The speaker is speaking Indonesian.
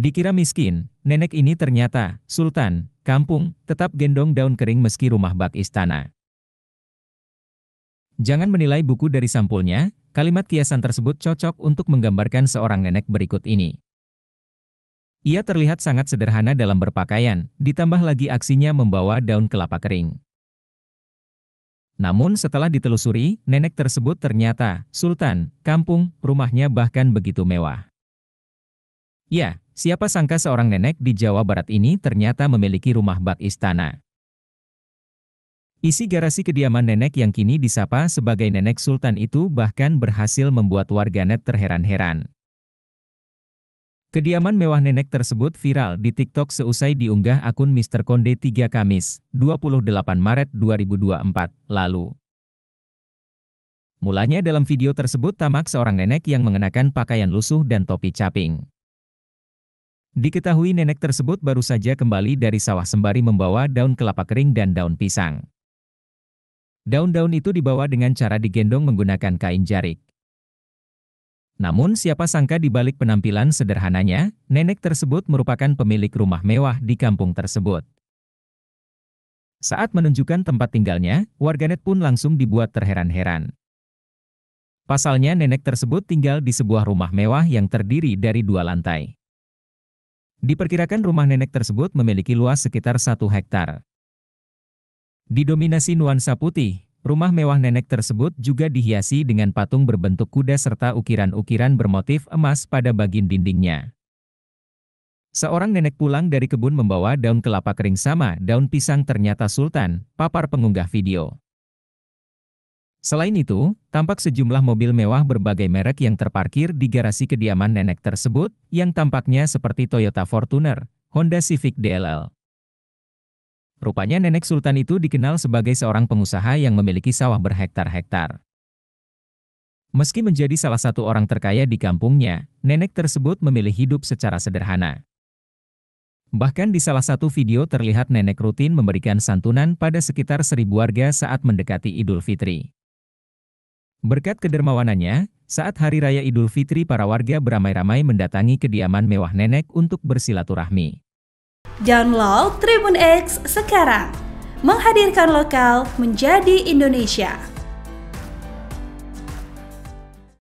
Dikira miskin, nenek ini ternyata, sultan, kampung, tetap gendong daun kering meski rumah bak istana. Jangan menilai buku dari sampulnya, kalimat kiasan tersebut cocok untuk menggambarkan seorang nenek berikut ini. Ia terlihat sangat sederhana dalam berpakaian, ditambah lagi aksinya membawa daun kelapa kering. Namun setelah ditelusuri, nenek tersebut ternyata, sultan, kampung, rumahnya bahkan begitu mewah. Ya, Siapa sangka seorang nenek di Jawa Barat ini ternyata memiliki rumah bak istana. Isi garasi kediaman nenek yang kini disapa sebagai nenek sultan itu bahkan berhasil membuat warganet terheran-heran. Kediaman mewah nenek tersebut viral di TikTok seusai diunggah akun Mr. Konde 3 Kamis, 28 Maret 2024, lalu. Mulanya dalam video tersebut tamak seorang nenek yang mengenakan pakaian lusuh dan topi caping. Diketahui nenek tersebut baru saja kembali dari sawah sembari membawa daun kelapa kering dan daun pisang. Daun-daun itu dibawa dengan cara digendong menggunakan kain jarik. Namun siapa sangka di balik penampilan sederhananya, nenek tersebut merupakan pemilik rumah mewah di kampung tersebut. Saat menunjukkan tempat tinggalnya, warganet pun langsung dibuat terheran-heran. Pasalnya nenek tersebut tinggal di sebuah rumah mewah yang terdiri dari dua lantai. Diperkirakan rumah nenek tersebut memiliki luas sekitar 1 hektar. Didominasi nuansa putih, rumah mewah nenek tersebut juga dihiasi dengan patung berbentuk kuda serta ukiran-ukiran bermotif emas pada bagian dindingnya. Seorang nenek pulang dari kebun membawa daun kelapa kering sama daun pisang ternyata Sultan, papar pengunggah video. Selain itu, tampak sejumlah mobil mewah berbagai merek yang terparkir di garasi kediaman nenek tersebut, yang tampaknya seperti Toyota Fortuner, Honda Civic DLL. Rupanya nenek sultan itu dikenal sebagai seorang pengusaha yang memiliki sawah berhektar-hektar. Meski menjadi salah satu orang terkaya di kampungnya, nenek tersebut memilih hidup secara sederhana. Bahkan di salah satu video terlihat nenek rutin memberikan santunan pada sekitar seribu warga saat mendekati Idul Fitri. Berkat kedermawanannya, saat Hari Raya Idul Fitri para warga beramai-ramai mendatangi kediaman mewah nenek untuk bersilaturahmi. Download Tribun X sekarang, menghadirkan lokal menjadi Indonesia.